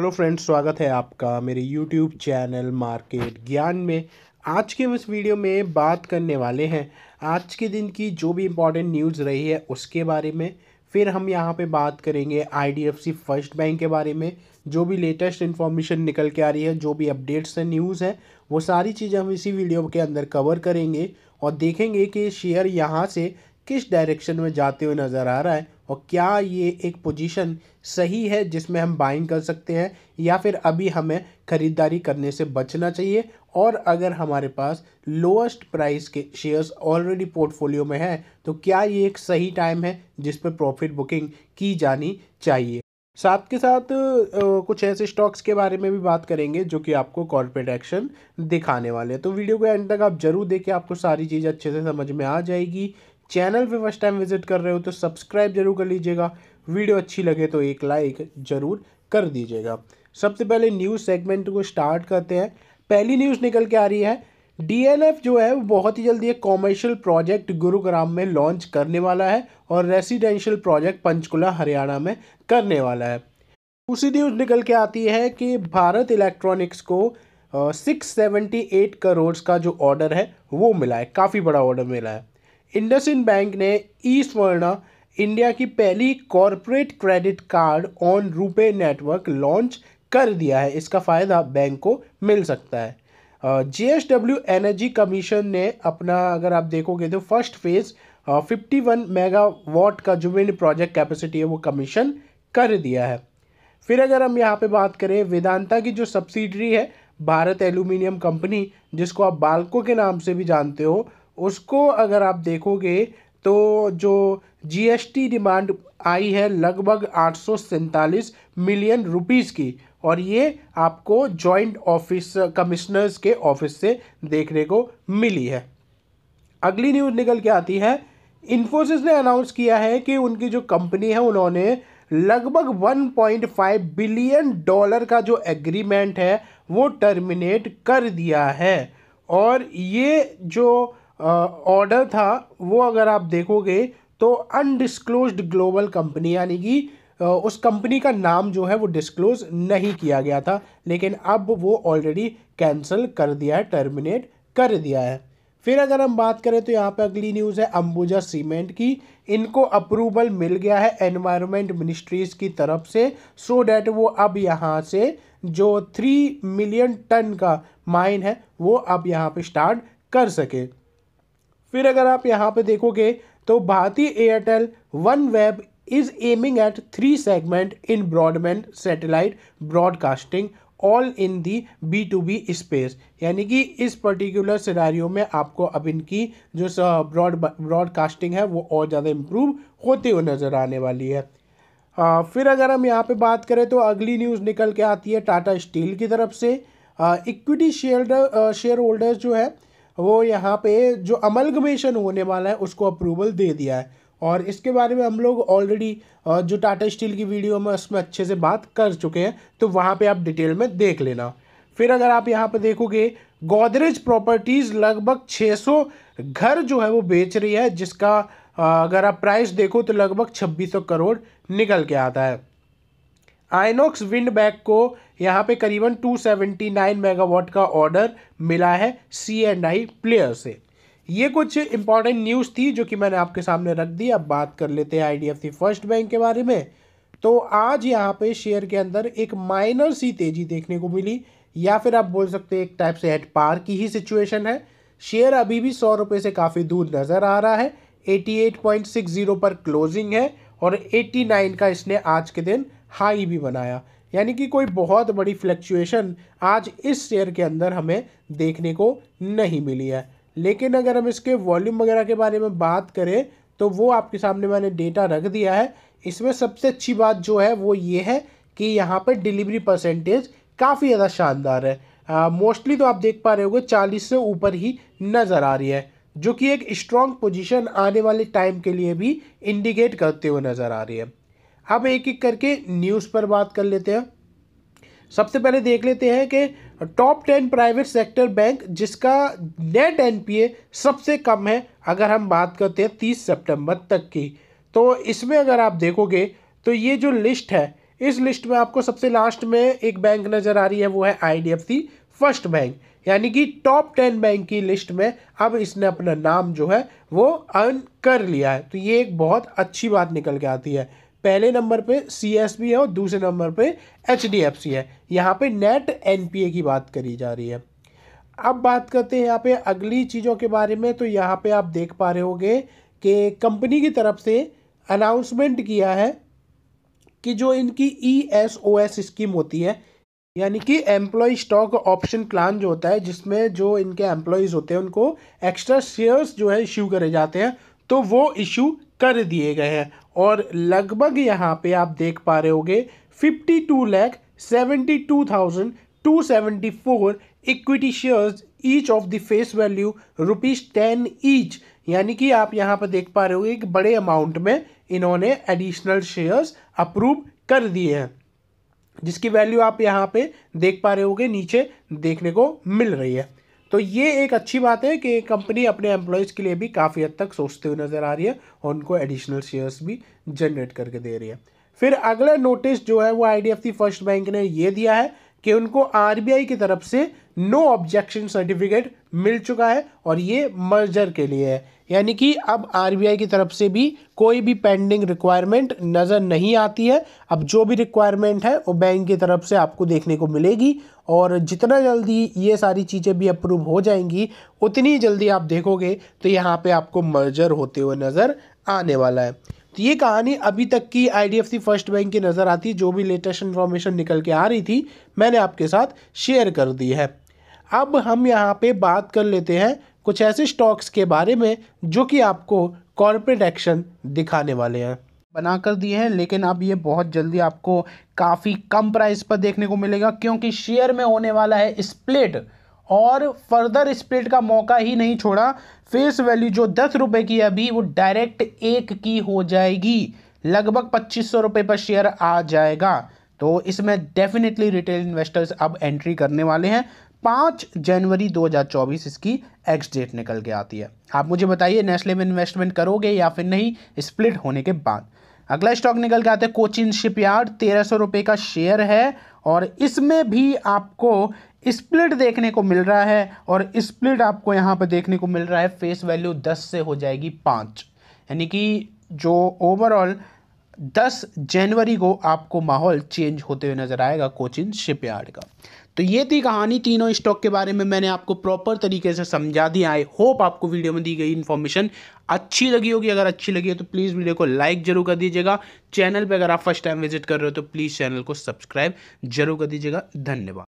hello friends स्वागत है आपका मेरे यूट्यूब चैनल मार्केट ज्ञान में आज के इस वीडियो में बात करने वाले हैं आज के दिन की जो भी इम्पोर्टेंट न्यूज़ रही है उसके बारे में फिर हम यहाँ पे बात करेंगे आईडीएफसी फर्स्ट बैंक के बारे में जो भी लेटेस्ट इन्फॉर्मेशन निकल के आ रही है जो भी अपडेट्स हैं न्यूज़ है वो सारी चीज़ें हम इसी वीडियो के अंदर कवर करेंगे और देखेंगे कि शेयर यहाँ से किस डायरेक्शन में जाते हुए नज़र आ रहा है और क्या ये एक पोजीशन सही है जिसमें हम बाइंग कर सकते हैं या फिर अभी हमें ख़रीदारी करने से बचना चाहिए और अगर हमारे पास लोएस्ट प्राइस के शेयर्स ऑलरेडी पोर्टफोलियो में हैं तो क्या ये एक सही टाइम है जिस पर प्रॉफिट बुकिंग की जानी चाहिए साथ के साथ कुछ ऐसे स्टॉक्स के बारे में भी बात करेंगे जो कि आपको कॉर्पोरेट एक्शन दिखाने वाले हैं तो वीडियो को एंड तक आप जरूर देखें आपको सारी चीज़ अच्छे से समझ में आ जाएगी चैनल पे फर्स्ट टाइम विजिट कर रहे हो तो सब्सक्राइब जरूर कर लीजिएगा वीडियो अच्छी लगे तो एक लाइक जरूर कर दीजिएगा सबसे पहले न्यूज़ सेगमेंट को स्टार्ट करते हैं पहली न्यूज़ निकल के आ रही है डीएलएफ जो है वो बहुत ही जल्दी एक कॉमर्शियल प्रोजेक्ट गुरुग्राम में लॉन्च करने वाला है और रेसिडेंशियल प्रोजेक्ट पंचकुला हरियाणा में करने वाला है उसी न्यूज़ निकल के आती है कि भारत इलेक्ट्रॉनिक्स को सिक्स सेवेंटी एट करोड़ का जो ऑर्डर है वो मिला है काफ़ी बड़ा ऑर्डर मिला है इंडसइंड बैंक ने ई स्वर्ण इंडिया की पहली corporate credit card on RuPay network launch कर दिया है इसका फ़ायदा बैंक को मिल सकता है J S W energy commission ने अपना अगर आप देखोगे तो first phase fifty one mega watt का जो विंड प्रोजेक्ट कैपेसिटी है वो कमीशन कर दिया है फिर अगर हम यहाँ पे बात करें वेदांता की जो सब्सिडरी है भारत एल्यूमिनियम कंपनी जिसको आप बालको के नाम से भी जानते हो उसको अगर आप देखोगे तो जो जीएसटी डिमांड आई है लगभग आठ मिलियन रुपीस की और ये आपको जॉइंट ऑफिस कमिश्नर्स के ऑफिस से देखने को मिली है अगली न्यूज़ निकल के आती है इन्फोसिस ने अनाउंस किया है कि उनकी जो कंपनी है उन्होंने लगभग 1.5 बिलियन डॉलर का जो एग्रीमेंट है वो टर्मिनेट कर दिया है और ये जो ऑर्डर था वो अगर आप देखोगे तो अनडिसक्लोज ग्लोबल कंपनी यानी कि उस कंपनी का नाम जो है वो डिस्क्लोज नहीं किया गया था लेकिन अब वो ऑलरेडी कैंसिल कर दिया है टर्मिनेट कर दिया है फिर अगर हम बात करें तो यहाँ पे अगली न्यूज़ है अंबुजा सीमेंट की इनको अप्रूवल मिल गया है एनवायरनमेंट मिनिस्ट्रीज़ की तरफ से सो so डैट वो अब यहाँ से जो थ्री मिलियन टन का माइन है वो अब यहाँ पे स्टार्ट कर सके फिर अगर आप यहाँ पे देखोगे तो Bharti Airtel OneWeb is aiming at three segment in broadband satellite broadcasting all in the B to B space यानी कि इस पर्टिकुलर सिनारी में आपको अब इनकी जो ब्रॉड ब्रॉडकास्टिंग है वो और ज़्यादा इम्प्रूव होते हुए नज़र आने वाली है आ, फिर अगर हम यहाँ पे बात करें तो अगली न्यूज़ निकल के आती है टाटा स्टील की तरफ से इक्विटी शेयर शेयर होल्डर्स जो है वो यहाँ पे जो अमलगमेशन होने वाला है उसको अप्रूवल दे दिया है और इसके बारे में हम लोग ऑलरेडी जो टाटा स्टील की वीडियो में उसमें अच्छे से बात कर चुके हैं तो वहाँ पे आप डिटेल में देख लेना फिर अगर आप यहाँ पे देखोगे गोदरेज प्रॉपर्टीज़ लगभग 600 घर जो है वो बेच रही है जिसका अगर आप प्राइस देखो तो लगभग छब्बीस करोड़ निकल के आता है आइनोक्स विंड बैग को यहाँ पे करीबन 279 मेगावाट का ऑर्डर मिला है सी एंड आई प्लेयर से ये कुछ इंपॉर्टेंट न्यूज़ थी जो कि मैंने आपके सामने रख दी अब बात कर लेते हैं आईडीएफसी फर्स्ट बैंक के बारे में तो आज यहाँ पे शेयर के अंदर एक माइनर सी तेज़ी देखने को मिली या फिर आप बोल सकते हैं एक टाइप से एट पार की ही सिचुएशन है शेयर अभी भी सौ रुपये से काफ़ी दूर नज़र आ रहा है 88.60 पर क्लोजिंग है और 89 का इसने आज के दिन हाई भी बनाया यानी कि कोई बहुत बड़ी फ्लक्चुएशन आज इस शेयर के अंदर हमें देखने को नहीं मिली है लेकिन अगर हम इसके वॉल्यूम वगैरह के बारे में बात करें तो वो आपके सामने मैंने डेटा रख दिया है इसमें सबसे अच्छी बात जो है वो ये है कि यहाँ पर डिलीवरी परसेंटेज काफ़ी ज़्यादा शानदार है मोस्टली तो आप देख पा रहे होंगे चालीस से ऊपर ही नज़र आ रही है जो कि एक स्ट्रॉन्ग पोजीशन आने वाले टाइम के लिए भी इंडिकेट करते हुए नज़र आ रही है अब एक एक करके न्यूज़ पर बात कर लेते हैं सबसे पहले देख लेते हैं कि top ten private sector bank जिसका नेट एनपीए सबसे कम है अगर हम बात करते हैं तीस सितंबर तक की तो इसमें अगर आप देखोगे तो ये जो लिस्ट है इस लिस्ट में आपको सबसे लास्ट में एक बैंक नज़र आ रही है वो है आई फर्स्ट बैंक यानी कि टॉप टेन बैंक की लिस्ट में अब इसने अपना नाम जो है वो अर्न कर लिया है तो ये एक बहुत अच्छी बात निकल के आती है पहले नंबर पे सी एस बी है और दूसरे नंबर पे एच डी एफ सी है यहाँ पे नेट एन पी ए की बात करी जा रही है अब बात करते हैं यहाँ पे अगली चीज़ों के बारे में तो यहाँ पे आप देख पा रहे होंगे कि कंपनी की तरफ से अनाउंसमेंट किया है कि जो इनकी E S O S scheme होती है यानी कि एम्प्लॉय स्टॉक ऑप्शन प्लान जो होता है जिसमें जो इनके एम्प्लॉयज़ होते हैं उनको एक्स्ट्रा शेयर्स जो है इशू करे जाते हैं तो वो इशू कर दिए गए हैं और लगभग यहाँ पे आप देख पा रहे होगे fifty two lakh seventy two thousand two seventy four equity shares each of the face value rupees ten each यानी कि आप यहाँ पर देख पा रहे होंगे एक बड़े अमाउंट में इन्होंने एडिशनल शेयर्स अप्रूव कर दिए हैं जिसकी वैल्यू आप यहाँ पे देख पा रहे होगे नीचे देखने को मिल रही है तो ये एक अच्छी बात है कि कंपनी अपने एम्प्लॉयज़ के लिए भी काफ़ी हद तक सोचते हुए नज़र आ रही है और उनको एडिशनल शेयर्स भी जनरेट करके दे रही है फिर अगला नोटिस जो है वो सी फर्स्ट बैंक ने ये दिया है कि उनको आई की तरफ से नो ऑब्जेक्शन सर्टिफिकेट मिल चुका है और ये मर्जर के लिए है यानी कि अब आर की तरफ से भी कोई भी पेंडिंग रिक्वायरमेंट नज़र नहीं आती है अब जो भी रिक्वायरमेंट है वो बैंक की तरफ से आपको देखने को मिलेगी और जितना जल्दी ये सारी चीज़ें भी अप्रूव हो जाएंगी उतनी जल्दी आप देखोगे तो यहाँ पे आपको मर्जर होते हुए नज़र आने वाला है तो ये कहानी अभी तक की आई फर्स्ट बैंक की नज़र आती जो भी लेटेस्ट इन्फॉर्मेशन निकल के आ रही थी मैंने आपके साथ शेयर कर दी है अब हम यहाँ पे बात कर लेते हैं कुछ ऐसे स्टॉक्स के बारे में जो कि आपको कॉरपोरेट एक्शन दिखाने वाले हैं बना कर दिए हैं लेकिन अब ये बहुत जल्दी आपको काफ़ी कम प्राइस पर देखने को मिलेगा क्योंकि शेयर में होने वाला है स्प्लिट और फर्दर स्प्लिट का मौका ही नहीं छोड़ा फेस वैल्यू जो दस रुपये की अभी वो डायरेक्ट एक की हो जाएगी लगभग पच्चीस सौ रुपये पर शेयर आ जाएगा तो इसमें डेफिनेटली रिटेल इन्वेस्टर्स अब एंट्री करने वाले हैं पाँच जनवरी 2024 इसकी एक्स डेट निकल के आती है आप मुझे बताइए नेस्ले में इन्वेस्टमेंट करोगे या फिर नहीं स्प्लिट होने के बाद अगला स्टॉक निकल के आता है कोचिन शिपयार्ड तेरह सौ का शेयर है और इसमें भी आपको स्प्लिट देखने को मिल रहा है और स्प्लिट आपको यहाँ पर देखने को मिल रहा है फेस वैल्यू दस से हो जाएगी पाँच यानी कि जो ओवरऑल 10 जनवरी को आपको माहौल चेंज होते हुए नजर आएगा कोचिन शिपयार्ड का तो ये थी कहानी तीनों स्टॉक के बारे में मैंने आपको प्रॉपर तरीके से समझा दिया आई होप आपको वीडियो में दी गई इन्फॉर्मेशन अच्छी लगी होगी अगर अच्छी लगी है तो प्लीज़ वीडियो को लाइक जरूर कर दीजिएगा चैनल पर अगर आप फर्स्ट टाइम विजिट कर रहे हो तो प्लीज़ चैनल को सब्सक्राइब जरूर कर दीजिएगा धन्यवाद